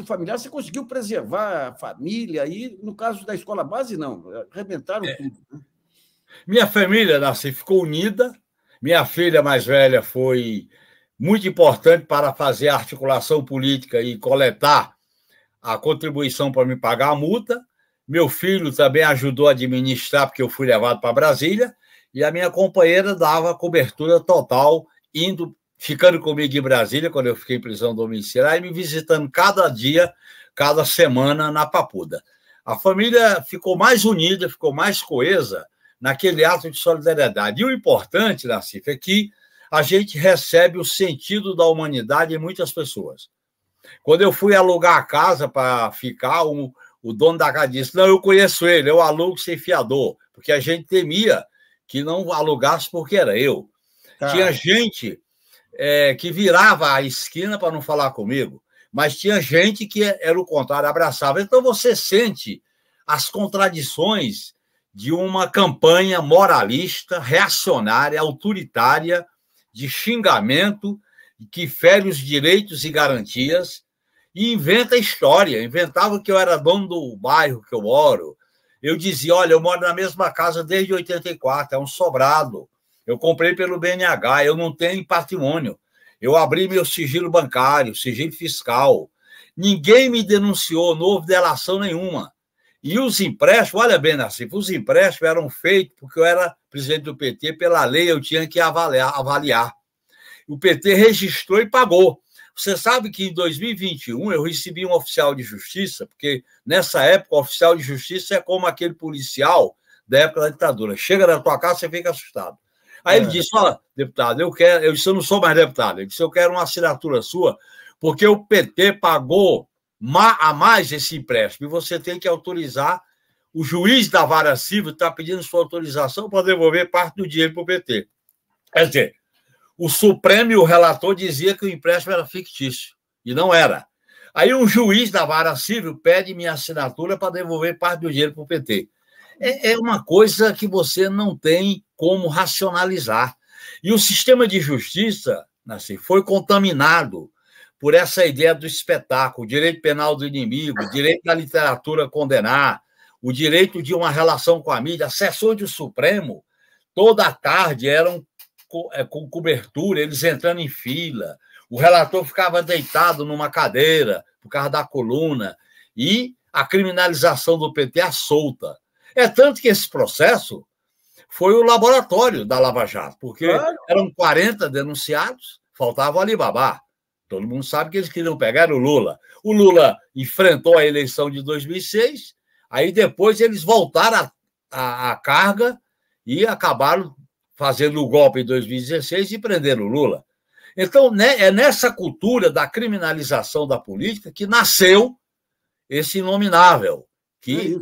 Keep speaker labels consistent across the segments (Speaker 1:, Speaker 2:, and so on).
Speaker 1: âmbito familiar, você conseguiu preservar a família aí, no caso da escola base, não, arrebentaram é. tudo. Né?
Speaker 2: Minha família nasci ficou unida, minha filha mais velha foi muito importante para fazer articulação política e coletar a contribuição para me pagar a multa. Meu filho também ajudou a administrar, porque eu fui levado para Brasília, e a minha companheira dava cobertura total, indo ficando comigo em Brasília, quando eu fiquei em prisão domiciliar, e me visitando cada dia, cada semana na Papuda. A família ficou mais unida, ficou mais coesa naquele ato de solidariedade. E o importante, Nassif, é que a gente recebe o sentido da humanidade em muitas pessoas. Quando eu fui alugar a casa para ficar, o dono da casa disse: Não, eu conheço ele, eu alugo sem fiador, porque a gente temia que não alugasse porque era eu. Tá. Tinha gente é, que virava a esquina para não falar comigo, mas tinha gente que era o contrário, abraçava. Então você sente as contradições de uma campanha moralista, reacionária, autoritária, de xingamento, que fere os direitos e garantias, e inventa história. Inventava que eu era dono do bairro que eu moro. Eu dizia: olha, eu moro na mesma casa desde 84, é um sobrado. Eu comprei pelo BNH, eu não tenho patrimônio. Eu abri meu sigilo bancário, sigilo fiscal. Ninguém me denunciou, não houve delação nenhuma. E os empréstimos, olha bem, Nassif, os empréstimos eram feitos porque eu era presidente do PT, pela lei eu tinha que avaliar. avaliar. O PT registrou e pagou. Você sabe que em 2021 eu recebi um oficial de justiça, porque nessa época o oficial de justiça é como aquele policial da época da ditadura. Chega na tua casa, você fica assustado. Aí ele é. disse: Olha, deputado, eu quero. Eu disse: Eu não sou mais deputado. Ele disse: Eu quero uma assinatura sua, porque o PT pagou a mais esse empréstimo e você tem que autorizar. O juiz da vara civil está pedindo sua autorização para devolver parte do dinheiro para o PT. Quer dizer, o Supremo e o relator dizia que o empréstimo era fictício, e não era. Aí um juiz da vara civil pede minha assinatura para devolver parte do dinheiro para o PT é, é uma coisa que você não tem como racionalizar. E o sistema de justiça assim, foi contaminado por essa ideia do espetáculo, o direito penal do inimigo, o direito da literatura condenar, o direito de uma relação com a mídia. A sessão do Supremo, toda a tarde, eram é, com cobertura, eles entrando em fila. O relator ficava deitado numa cadeira por causa da coluna. E a criminalização do PT à é solta. É tanto que esse processo foi o laboratório da Lava Jato, porque claro. eram 40 denunciados, faltava o Alibaba. Todo mundo sabe que eles queriam pegar o Lula. O Lula enfrentou a eleição de 2006, aí depois eles voltaram à carga e acabaram fazendo o golpe em 2016 e prenderam o Lula. Então, né, é nessa cultura da criminalização da política que nasceu esse inominável, que é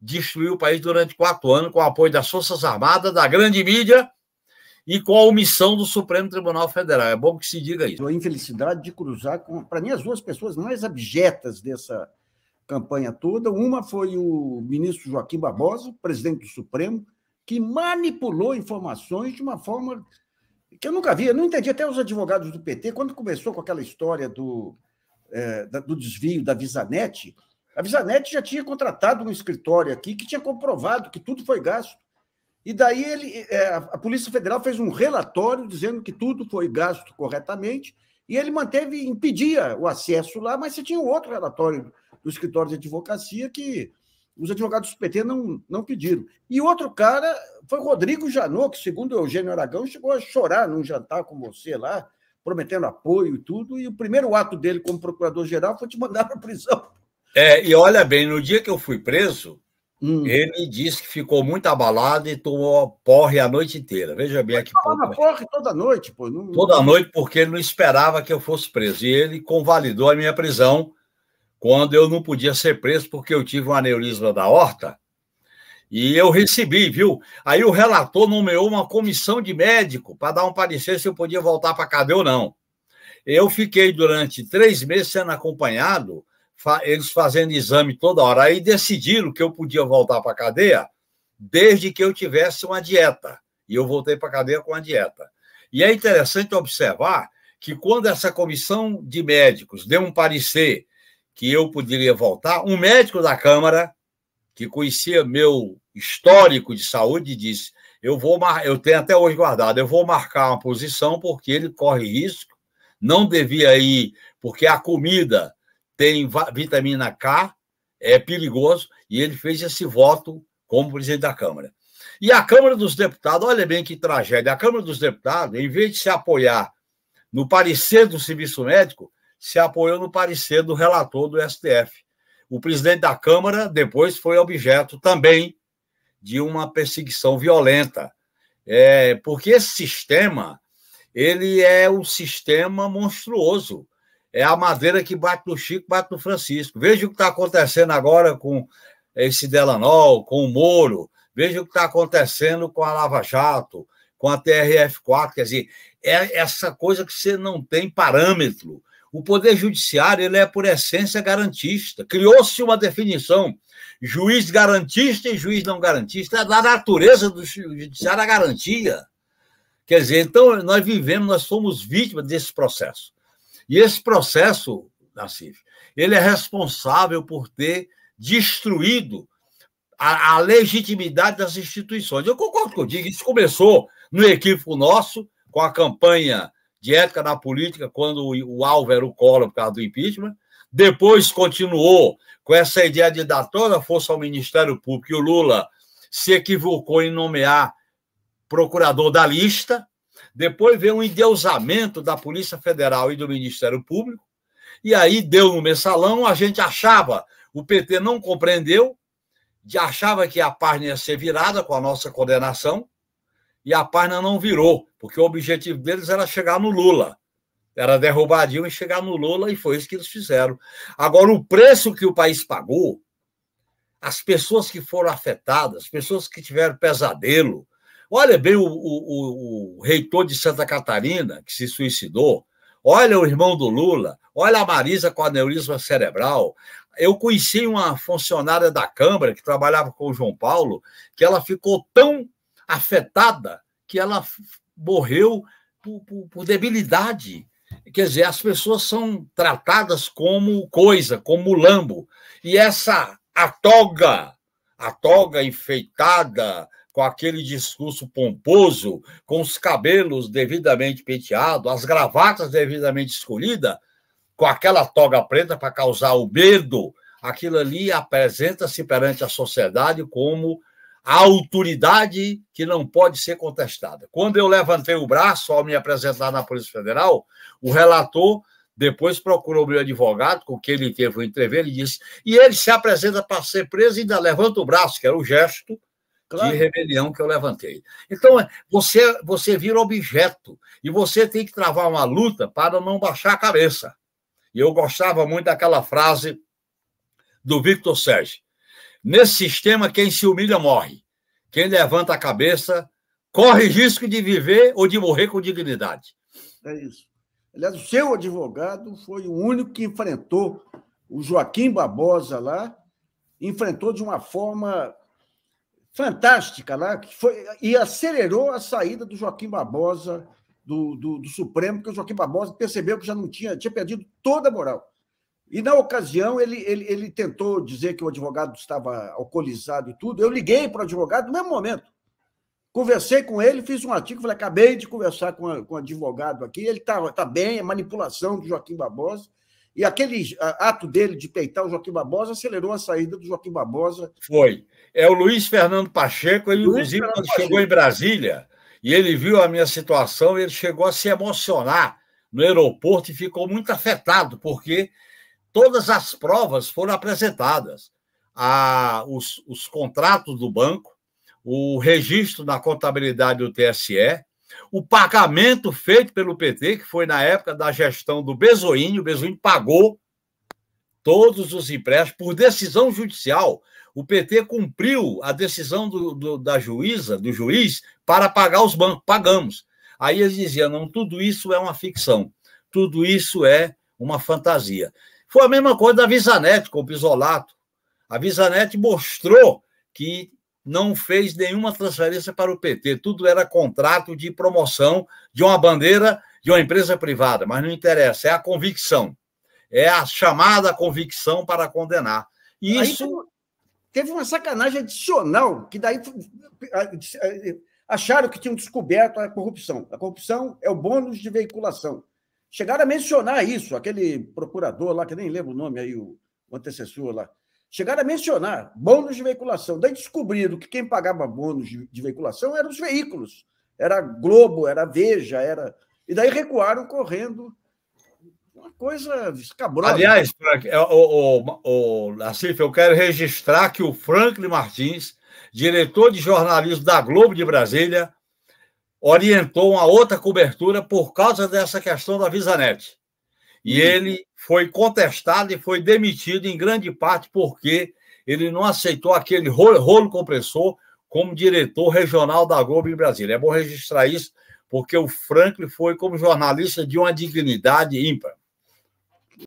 Speaker 2: destruiu o país durante quatro anos com o apoio das Forças Armadas, da grande mídia e com a omissão do Supremo
Speaker 1: Tribunal Federal. É bom que se diga isso. A infelicidade de cruzar com, para mim, as duas pessoas mais abjetas dessa campanha toda. Uma foi o ministro Joaquim Barbosa, presidente do Supremo, que manipulou informações de uma forma que eu nunca vi. Eu não entendi até os advogados do PT, quando começou com aquela história do, é, do desvio da Visanete, a Visanete já tinha contratado um escritório aqui que tinha comprovado que tudo foi gasto. E daí ele, é, a Polícia Federal fez um relatório dizendo que tudo foi gasto corretamente e ele manteve, impedia o acesso lá, mas você tinha um outro relatório do escritório de advocacia que os advogados do PT não, não pediram. E outro cara foi Rodrigo Janot, que, segundo Eugênio Aragão, chegou a chorar num jantar com você lá, prometendo apoio e tudo, e o primeiro ato dele como procurador-geral foi te mandar para a prisão é, e olha bem, no dia que eu fui preso, hum. ele disse que ficou
Speaker 2: muito abalado e tomou porre a noite inteira. Veja bem aqui.
Speaker 1: Tomava é. porre toda noite, pô. Não... Toda noite,
Speaker 2: porque ele não esperava que eu fosse preso. E ele convalidou a minha prisão quando eu não podia ser preso porque eu tive um aneurisma da horta. E eu recebi, viu? Aí o relator nomeou uma comissão de médico para dar um parecer se eu podia voltar para cadeia ou não. Eu fiquei durante três meses sendo acompanhado eles fazendo exame toda hora. Aí decidiram que eu podia voltar para a cadeia desde que eu tivesse uma dieta. E eu voltei para a cadeia com a dieta. E é interessante observar que quando essa comissão de médicos deu um parecer que eu poderia voltar, um médico da Câmara, que conhecia meu histórico de saúde, disse: eu vou eu tenho até hoje guardado, eu vou marcar uma posição porque ele corre risco, não devia ir, porque a comida tem vitamina K, é perigoso, e ele fez esse voto como presidente da Câmara. E a Câmara dos Deputados, olha bem que tragédia, a Câmara dos Deputados, em vez de se apoiar no parecer do serviço médico, se apoiou no parecer do relator do STF. O presidente da Câmara depois foi objeto também de uma perseguição violenta, é, porque esse sistema ele é um sistema monstruoso é a madeira que bate no Chico, bate no Francisco. Veja o que está acontecendo agora com esse Delanol, com o Moro, veja o que está acontecendo com a Lava Jato, com a TRF4, quer dizer, é essa coisa que você não tem parâmetro. O Poder Judiciário ele é, por essência, garantista. Criou-se uma definição: juiz garantista e juiz não garantista. É Da natureza do Judiciário, a garantia. Quer dizer, então, nós vivemos, nós somos vítimas desse processo. E esse processo, Nassif, ele é responsável por ter destruído a, a legitimidade das instituições. Eu concordo com o Digo, isso começou no equívoco nosso, com a campanha de ética na política, quando o, o alvo era o Collor por causa do impeachment, depois continuou com essa ideia de dar toda a força ao Ministério Público, e o Lula se equivocou em nomear procurador da lista, depois veio um endeusamento da Polícia Federal e do Ministério Público. E aí deu no mensalão, a gente achava, o PT não compreendeu, achava que a página ia ser virada com a nossa condenação, e a página não virou, porque o objetivo deles era chegar no Lula. Era derrubar Dilma e chegar no Lula, e foi isso que eles fizeram. Agora, o preço que o país pagou, as pessoas que foram afetadas, as pessoas que tiveram pesadelo, Olha bem o, o, o, reitor de Santa Catarina, que se suicidou. Olha o irmão do Lula. Olha a Marisa com aneurisma cerebral. Eu conheci uma funcionária da Câmara que trabalhava com o João Paulo, que ela ficou tão afetada que ela morreu por, por, por debilidade. Quer dizer, as pessoas são tratadas como coisa, como lambo. E essa a toga, a toga enfeitada, com aquele discurso pomposo, com os cabelos devidamente penteados, as gravatas devidamente escolhidas, com aquela toga preta para causar o medo, aquilo ali apresenta-se perante a sociedade como a autoridade que não pode ser contestada. Quando eu levantei o braço ao me apresentar na Polícia Federal, o relator depois procurou meu advogado, com quem ele teve um entrevista, e disse, e ele se apresenta para ser preso e ainda levanta o braço, que era o gesto claro. de rebelião que eu levantei. Então, é, você, você vira objeto e você tem que travar uma luta para não baixar a cabeça. E eu gostava muito daquela frase do Victor Sérgio. Nesse sistema, quem se humilha morre. Quem levanta a cabeça corre risco de viver ou de morrer com dignidade.
Speaker 1: É isso. Aliás, o seu advogado foi o único que enfrentou o Joaquim Barbosa lá, enfrentou de uma forma fantástica lá, né? que foi, e acelerou a saída do Joaquim Barbosa do, do, do, Supremo, porque o Joaquim Barbosa percebeu que já não tinha, tinha perdido toda a moral. E na ocasião ele, ele, ele tentou dizer que o advogado estava alcoolizado e tudo. Eu liguei para o advogado no mesmo momento. Conversei com ele, fiz um artigo, falei, acabei de conversar com, o advogado aqui, ele está tá bem, é manipulação do Joaquim Barbosa. E aquele ah, ato dele de peitar o Joaquim Barbosa acelerou a saída do Joaquim Barbosa.
Speaker 2: Foi. É o Luiz Fernando Pacheco, ele, Luiz inclusive, quando chegou em Brasília e ele viu a minha situação, ele chegou a se emocionar no aeroporto e ficou muito afetado, porque todas as provas foram apresentadas. A, os, os contratos do banco, o registro na contabilidade do TSE, o pagamento feito pelo PT, que foi na época da gestão do Bezoinho, o Bezoinho pagou todos os empréstimos por decisão judicial. O PT cumpriu a decisão do, do, da juíza, do juiz, para pagar os bancos. Pagamos. Aí eles diziam: não, tudo isso é uma ficção, tudo isso é uma fantasia. Foi a mesma coisa da Visanete com o Pisolato. A Visanete mostrou que não fez nenhuma transferência para o PT. Tudo era contrato de promoção de uma bandeira de uma empresa privada, mas não interessa, é a convicção. É a chamada convicção
Speaker 1: para condenar. E isso. Aí, teve uma sacanagem adicional, que daí acharam que tinham descoberto a corrupção. A corrupção é o bônus de veiculação. Chegaram a mencionar isso, aquele procurador lá, que nem lembro o nome aí, o antecessor lá chegaram a mencionar bônus de veiculação. Daí descobriram que quem pagava bônus de, de veiculação eram os veículos. Era Globo, era Veja, era. E daí recuaram correndo. Uma coisa escabrosa. Aliás,
Speaker 2: Frank, é, o, o, o Nassif, eu quero registrar que o Franklin Martins, diretor de jornalismo da Globo de Brasília, orientou uma outra cobertura por causa dessa questão da VisaNet. E hum. ele foi contestado e foi demitido em grande parte porque ele não aceitou aquele rolo, rolo compressor como diretor regional da Globo em Brasília. É bom registrar isso, porque o Franklin foi, como jornalista, de uma dignidade ímpar.